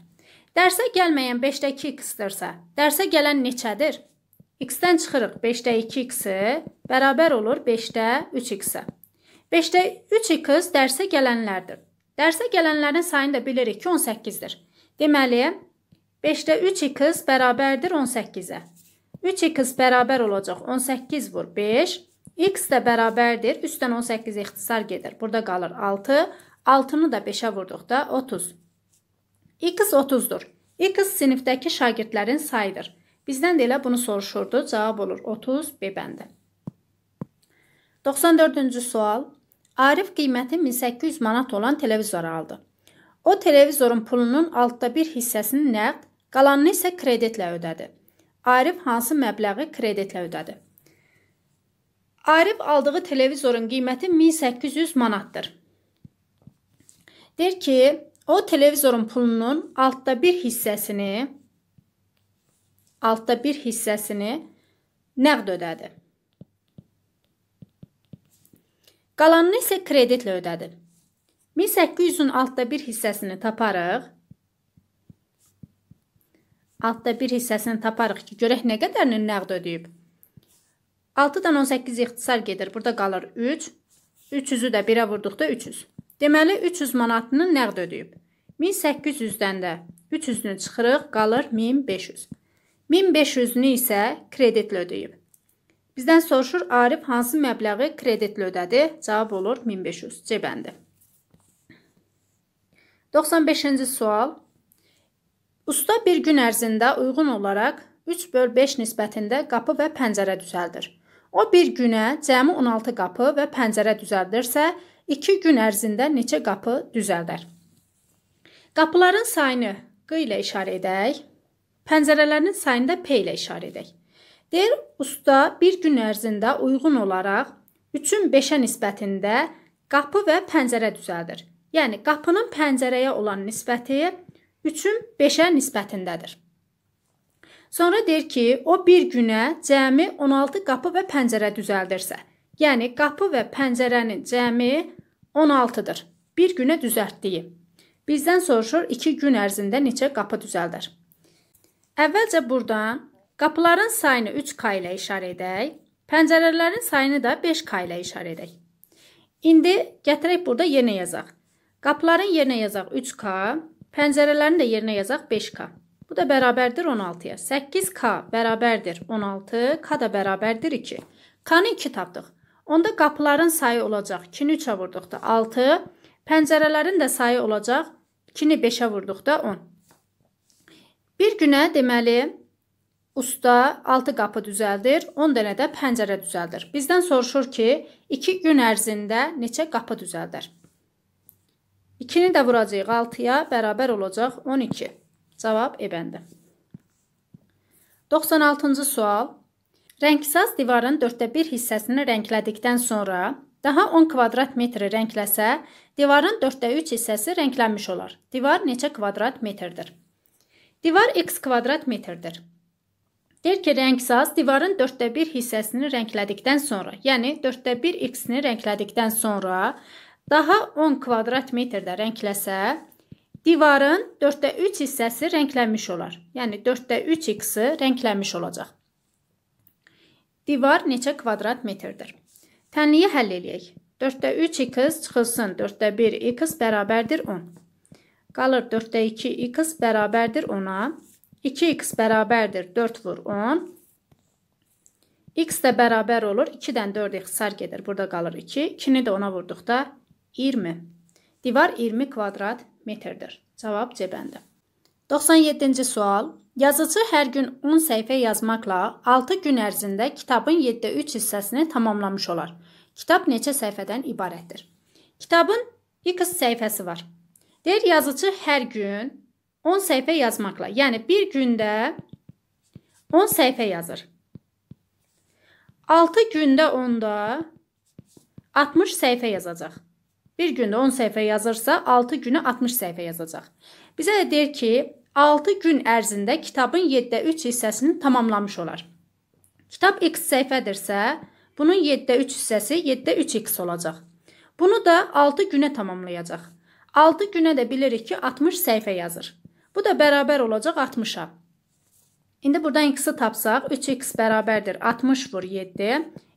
Dərsə gəlməyən 5-də 2x-dirsə, dərsə gələn neçədir? X-dən çıxırıq. 5-də 2x-i bərabər olur 5-də 3x-ə. 5-də 3x dərsə gələnlərdir. Dərsə gələnlərin sayını da bilirik ki, 18-dir. Deməli, 5-də 3x bərabərdir 18-ə. 3x bərabər olacaq 18 vur 5. X də bərabərdir. Üstdən 18 ixtisar gedir. Burada qalır 6. 6-nı da 5-ə vurduqda 30. X 30-dur. X sinifdəki şagirdlərin sayıdır. Bizdən də elə bunu soruşurdu. Cavab olur 30 B bəndi. 94-cü sual. Arif qiyməti 1800 manat olan televizor aldı. O televizorun pulunun altda bir hissəsini nəqd, qalanını isə kreditlə ödədi. Arif hansı məbləği kreditlə ödədi? Arif aldığı televizorun qiyməti 1800 manatdır. Deyir ki, o televizorun pulunun altda bir hissəsini altda bir hissəsini nəqd ödədi. Qalanını isə kreditlə ödədi. 1800-ün altda bir hissəsini taparıq. Altda bir hissəsini taparıq ki, görək nə qədərini nəqd ödəyib. 6-dan 18 ixtisar gedir. Burada qalır 3. 300-ü də 1-ə vurduqda 300. Deməli 300 manatını nəqd ödəyib. 1800-dən də 300-ünü çıxırıq, qalır 1500. 1500-ünü isə kreditlə ödəyib. Bizdən soruşur Arif hansı məbləği kreditlə ödədi? Cavab olur 1500 C bəndi. 95-ci sual. Usta bir gün ərzində uyğun olaraq 3/5 nisbətində qapı və pəncərə düzəldir. O bir günə cəmi 16 qapı və pəncərə düzəldirsə, 2 gün ərzində neçə qapı düzəldər? Qapıların sayını q ilə işarə edək. Pəncərələrin sayını da p ilə işarə edək. Deyir, usta bir gün ərzində uyğun olaraq 3-ün 5-ə nisbətində qapı və pəncərə düzəldir. Yəni qapının pəncərəyə olan nisbəti 3-ün 5-ə nisbətindədir. Sonra deyir ki, o bir günə cəmi 16 qapı və pəncərə düzəldirsə, Yəni qapı və pəncərənin cəmi 16-dır. Bir günə düzəltdiyi. Bizdən soruşur 2 gün ərzində neçə qapı düzəldər. Əvvəlcə burdan qapıların sayını 3K ilə işarə edək, pəncərələrin sayını da 5K ilə işarə edək. İndi gətirək burada yerinə yazaq. Qapıların yerinə yazaq 3K, pəncərələrin də yerinə yazaq 5K. Bu da bərabərdir 16-ya. 8K bərabərdir 16, K da bərabərdir 2. K-nı 2 tapdıq. Onda qapıların sayı olacaq 2-ni 3-ə vurduqda 6, pəncərələrin də sayı olacaq 2-ni 5-ə vurduqda 10. Bir günə deməli usta 6 qapı düzəldir, 10 dənə də pəncərə düzəldir. Bizdən soruşur ki, 2 gün ərzində neçə qapı düzəldər? 2-ni də vuracağıq 6-ya, bərabər olacaq 12. Cavab ebəndi. 96-cı sual. Rəngsaz divarın 4də 1 hissəsini rənglədikdən sonra daha 10 kvadrat metri rəngləsə, divarın 4də 3 hissəsi rənglənmiş olar. Divar neçə kvadrat metrdir? Divar x kvadrat metrdir. Deyir ki, rəngsaz divarın 4də 1 hissəsini rənglədikdən sonra, yəni 4də 1 x-ni rənglədikdən sonra daha 10 kvadrat metrdə rəngləsə, divarın 4də 3 hissəsi rənglənmiş olar. Yəni 4də 3 x-i rənglənmiş olacaq. Divar neçə kvadrat metrdir? Tənliyi həll eləyək. 4-də 3x çıxılsın, 4-də 1x bərabərdir 10. Qalır 4-də 2x bərabərdir 10-a. 2x bərabərdir 4 vur 10. x də bərabər olur. 2-dən 4 ixtisar gedir. Burada qalır 2. 2-ni də ona vurduqda 20. Divar 20 kvadrat metrdir. Cavab C bəndi. 97-ci sual. Yazıcı hər gün 10 səhifə yazmaqla 6 gün ərzində kitabın 7-də 3 hissəsini tamamlamış olar. Kitab neçə səhifədən ibarətdir? Kitabın X səhifəsi var. Deyir yazıcı hər gün 10 səhifə yazmaqla, yəni bir gündə 10 səhifə yazır. 6 gündə onda 60 səhifə yazacaq. Bir gündə 10 səhifə yazırsa, 6 günə 60 səhifə yazacaq. Bizə də deyir ki, 6 gün ərzində kitabın 7-də 3 hissəsini tamamlamış olar. Kitab x səhifədirsə, bunun 7-də 3 hissəsi 7-də 3x olacaq. Bunu da 6 günə tamamlayacaq. 6 günə də bilirik ki, 60 səhifə yazır. Bu da bərabər olacaq 60-a. İndi buradan x-i tapsaq, 3x bərabərdir 60 vur 7.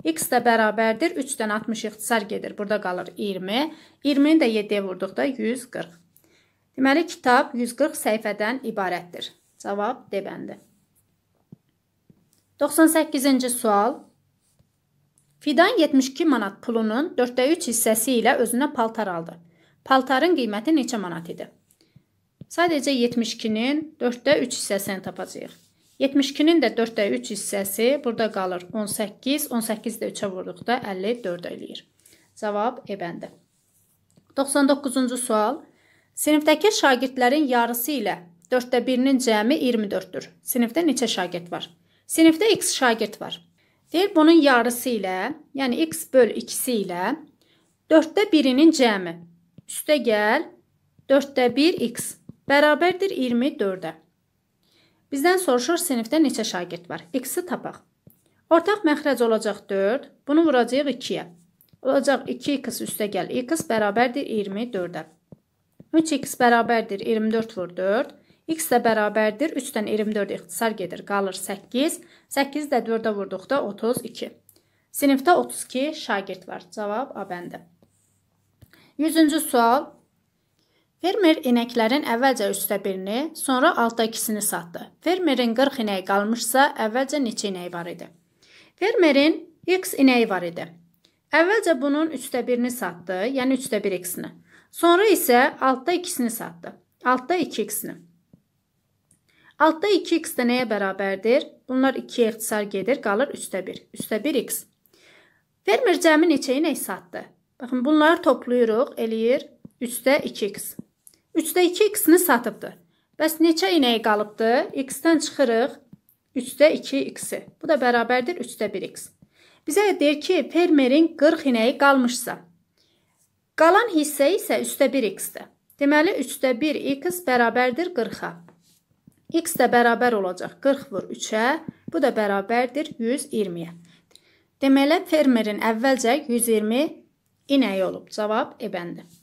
x də bərabərdir 3-dən 60 ixtisar gedir. Burada qalır 20. 20-ni də 7-yə vurduqda 140. Deməli, kitab 140 səhifədən ibarətdir. Cavab D bəndi. 98-ci sual. Fidan 72 manat pulunun 4də 3 hissəsi ilə özünə paltar aldı. Paltarın qiyməti neçə manat idi? Sadəcə 72-nin 4də 3 hissəsini tapacağıq. 72-nin də 4də 3 hissəsi burada qalır 18, 18 də 3-ə vurduqda 54 eləyir. Cavab E bəndi. 99-cu sual. Sinifdəki şagirdlərin yarısı ilə 4də 1-nin cəmi 24-dür. Sinifdə neçə şagird var? Sinifdə x şagird var. Deyir bunun yarısı ilə, yəni x böl 2-si ilə 4də 1-nin cəmi üstə gəl 4də 1 x bərabərdir 24-ə. Bizdən soruşur sinifdə neçə şagird var? X-i tapaq. Ortaq məxrəc olacaq 4, bunu vuracağıq 2-yə. Olacaq 2x üstə gəl x bərabərdir 24-ə. 3x bərabərdir 24 vur 4. X də bərabərdir 3-dən 24 ixtisar gedir, qalır 8. 8 də 4-ə vurduqda 32. Sinifdə 32 şagird var. Cavab A bəndi. 100-cü sual. Fermer inəklərin əvvəlcə üstə birini, sonra altda ikisini satdı. Fermerin 40 inəyi qalmışsa, əvvəlcə neçə inəyi var idi? Fermerin x inəyi var idi. Əvvəlcə bunun üçdə birini satdı, yəni üçdə bir x-ini. Sonra isə altda ikisini satdı. Altda 2x-ni. Altda 2x də nəyə bərabərdir? Bunlar 2-yə ixtisar gedir, qalır 3-də 1. Üstə 1x. Fermer cəmi neçəyi nə satdı? Baxın, bunları toplayırıq, eləyir 3-də 2x. 3-də 2x-ni satıbdı. Bəs neçə inəyi qalıbdı? X-dən çıxırıq 3-də 2x-i. Bu da bərabərdir 3-də 1x. Bizə deyir ki, fermerin 40 inəyi qalmışsa, Qalan hissə isə üstə 1x-dir. Deməli, 3-də 1x bərabərdir 40-a. x də bərabər olacaq 40 vur 3-ə, bu da bərabərdir 120-yə. Deməli, fermerin əvvəlcə 120 inəyi olub. Cavab E bəndir.